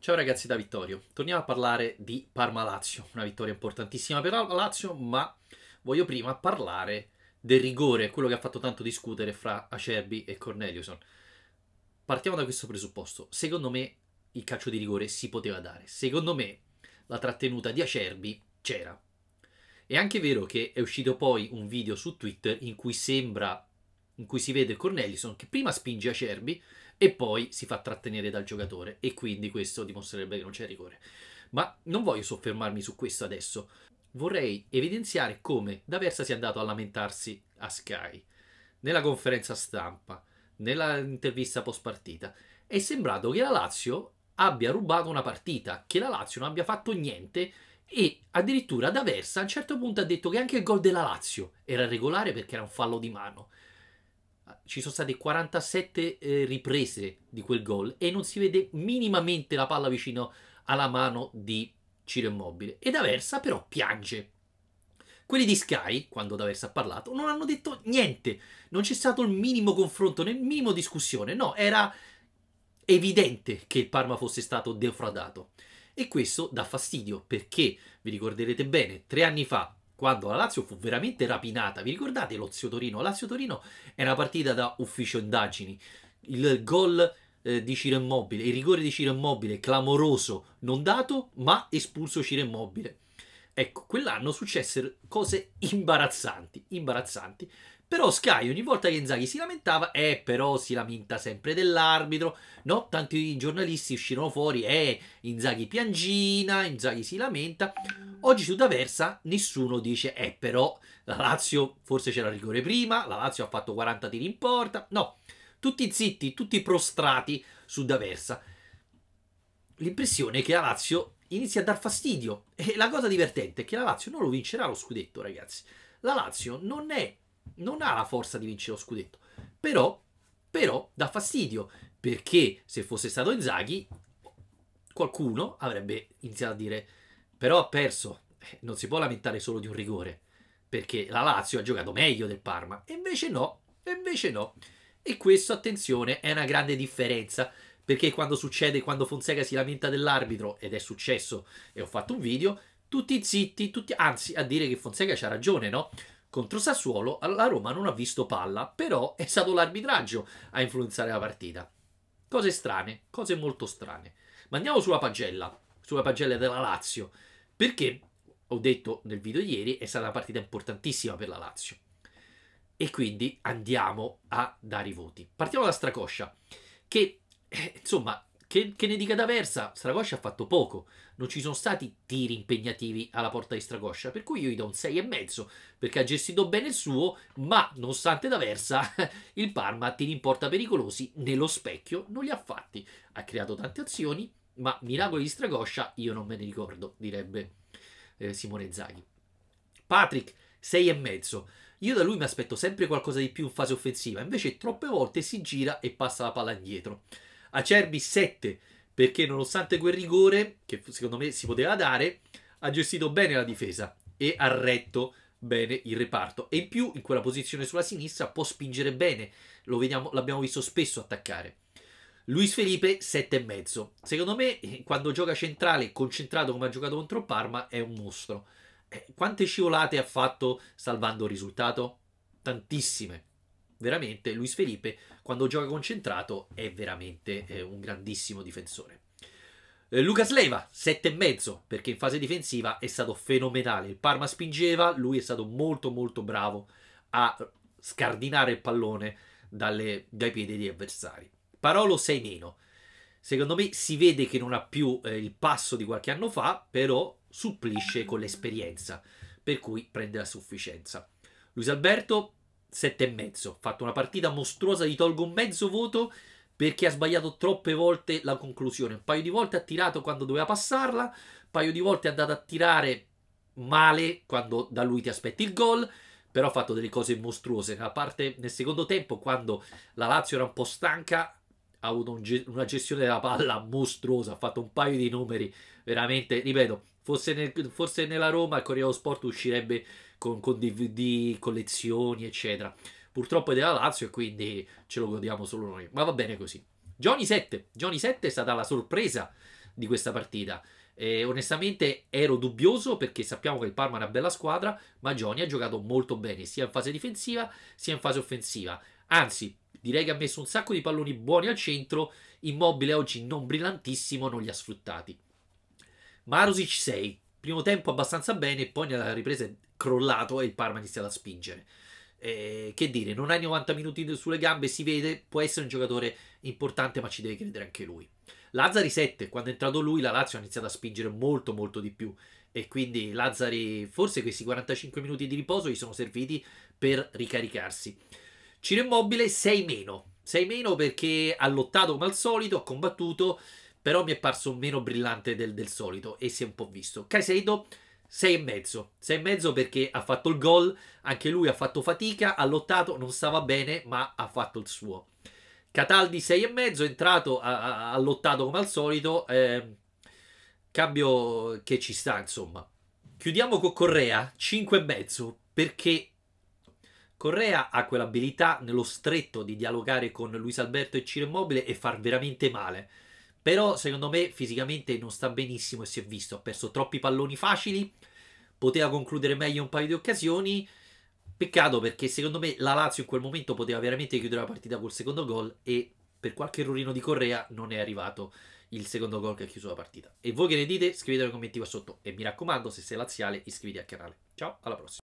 Ciao ragazzi da Vittorio, torniamo a parlare di Parma-Lazio, una vittoria importantissima per la Lazio, ma voglio prima parlare del rigore, quello che ha fatto tanto discutere fra Acerbi e Corneliuson. Partiamo da questo presupposto, secondo me il calcio di rigore si poteva dare, secondo me la trattenuta di Acerbi c'era. È anche vero che è uscito poi un video su Twitter in cui sembra in cui si vede Cornelison che prima spinge Acerbi e poi si fa trattenere dal giocatore e quindi questo dimostrerebbe che non c'è rigore. Ma non voglio soffermarmi su questo adesso. Vorrei evidenziare come D'Aversa sia andato a lamentarsi a Sky nella conferenza stampa, nell'intervista post partita. È sembrato che la Lazio abbia rubato una partita, che la Lazio non abbia fatto niente e addirittura D'Aversa a un certo punto ha detto che anche il gol della Lazio era regolare perché era un fallo di mano ci sono state 47 eh, riprese di quel gol e non si vede minimamente la palla vicino alla mano di Ciro Immobile. E D'Aversa però piange. Quelli di Sky, quando D'Aversa ha parlato, non hanno detto niente. Non c'è stato il minimo confronto, né il minimo discussione. No, era evidente che il Parma fosse stato defraudato. E questo dà fastidio perché, vi ricorderete bene, tre anni fa quando la Lazio fu veramente rapinata. Vi ricordate Lazio-Torino? Lazio-Torino è una partita da ufficio indagini. Il gol eh, di Ciro Immobile, il rigore di Ciro Immobile, clamoroso, non dato, ma espulso Ciro Immobile. Ecco, quell'anno successero cose imbarazzanti, imbarazzanti, però Sky ogni volta che Inzaghi si lamentava, eh però si lamenta sempre dell'arbitro, no? Tanti giornalisti uscirono fuori, eh Inzaghi piangina, Inzaghi si lamenta. Oggi su Daversa nessuno dice, eh però la Lazio forse c'era rigore prima, la Lazio ha fatto 40 tiri in porta, no. Tutti zitti, tutti prostrati su Daversa. L'impressione è che la Lazio inizia a dar fastidio. E la cosa divertente è che la Lazio non lo vincerà lo scudetto, ragazzi. La Lazio non è non ha la forza di vincere lo scudetto, però, però dà fastidio, perché se fosse stato Inzaghi qualcuno avrebbe iniziato a dire però ha perso, eh, non si può lamentare solo di un rigore, perché la Lazio ha giocato meglio del Parma, e invece no, e invece no. E questo, attenzione, è una grande differenza, perché quando succede, quando Fonseca si lamenta dell'arbitro, ed è successo, e ho fatto un video, tutti zitti, tutti, anzi, a dire che Fonseca c'ha ragione, no? contro Sassuolo la Roma non ha visto palla, però è stato l'arbitraggio a influenzare la partita. Cose strane, cose molto strane. Ma andiamo sulla pagella, sulla pagella della Lazio, perché ho detto nel video ieri è stata una partita importantissima per la Lazio. E quindi andiamo a dare i voti. Partiamo da Stracoscia, che eh, insomma che, che ne dica D'Aversa, Stragoscia ha fatto poco, non ci sono stati tiri impegnativi alla porta di Stragoscia, per cui io gli do un 6,5 perché ha gestito bene il suo, ma nonostante D'Aversa il Parma tiri in porta pericolosi nello specchio non li ha fatti, ha creato tante azioni, ma miracoli di Stragoscia io non me ne ricordo, direbbe eh, Simone Zaghi. Patrick, 6,5. Io da lui mi aspetto sempre qualcosa di più in fase offensiva, invece troppe volte si gira e passa la palla indietro. Acerbi 7 perché nonostante quel rigore, che secondo me si poteva dare, ha gestito bene la difesa e ha retto bene il reparto. E in più, in quella posizione sulla sinistra, può spingere bene. Vediamo, l'abbiamo visto spesso attaccare. Luis Felipe 7,5. Secondo me, eh, quando gioca centrale, concentrato come ha giocato contro Parma, è un mostro. Eh, quante scivolate ha fatto salvando il risultato? Tantissime veramente Luis Felipe quando gioca concentrato è veramente eh, un grandissimo difensore. Eh, Lucas Leiva, 7,5 perché in fase difensiva è stato fenomenale. Il Parma spingeva, lui è stato molto molto bravo a scardinare il pallone dalle, dai piedi degli avversari. Parolo 6 meno. Secondo me si vede che non ha più eh, il passo di qualche anno fa, però supplisce con l'esperienza, per cui prende la sufficienza. Luis Alberto sette e mezzo. Ha fatto una partita mostruosa, gli tolgo un mezzo voto perché ha sbagliato troppe volte la conclusione. Un paio di volte ha tirato quando doveva passarla, un paio di volte è andato a tirare male quando da lui ti aspetti il gol, però ha fatto delle cose mostruose. A parte nel secondo tempo, quando la Lazio era un po' stanca, ha avuto un ge- una gestione della palla mostruosa, ha fatto un paio di numeri veramente, ripeto, forse, nel, forse nella Roma il Corriere dello Sport uscirebbe con, con DVD, collezioni, eccetera. Purtroppo è della Lazio e quindi ce lo godiamo solo noi, ma va bene così. Johnny 7, Johnny 7 è stata la sorpresa di questa partita. Eh, onestamente ero dubbioso perché sappiamo che il Parma è una bella squadra, ma Johnny ha giocato molto bene sia in fase difensiva sia in fase offensiva. Anzi, direi che ha messo un sacco di palloni buoni al centro. Immobile oggi non brillantissimo, non li ha sfruttati. Marusic 6, primo tempo abbastanza bene, poi nella ripresa crollato e il Parma inizia a spingere. Eh, che dire, non hai 90 minuti sulle gambe, si vede, può essere un giocatore importante, ma ci deve credere anche lui. Lazzari 7, quando è entrato lui, la Lazio ha iniziato a spingere molto, molto di più. E quindi Lazzari, forse questi 45 minuti di riposo gli sono serviti per ricaricarsi. Ciro Immobile 6 meno, 6 meno perché ha lottato come al solito, ha combattuto, però mi è parso meno brillante del, del solito e si è un po' visto. Caicedo 6 e mezzo, 6 e mezzo perché ha fatto il gol, anche lui ha fatto fatica, ha lottato, non stava bene, ma ha fatto il suo. Cataldi 6 e mezzo, è entrato, ha, ha, lottato come al solito, eh, cambio che ci sta, insomma. Chiudiamo con Correa, 5 e mezzo, perché Correa ha quell'abilità nello stretto di dialogare con Luis Alberto e Ciro Immobile e far veramente male però secondo me fisicamente non sta benissimo e si è visto, ha perso troppi palloni facili, poteva concludere meglio un paio di occasioni. Peccato perché secondo me la Lazio in quel momento poteva veramente chiudere la partita col secondo gol e per qualche errorino di Correa non è arrivato il secondo gol che ha chiuso la partita. E voi che ne dite? Scrivete nei commenti qua sotto e mi raccomando se sei laziale iscriviti al canale. Ciao, alla prossima.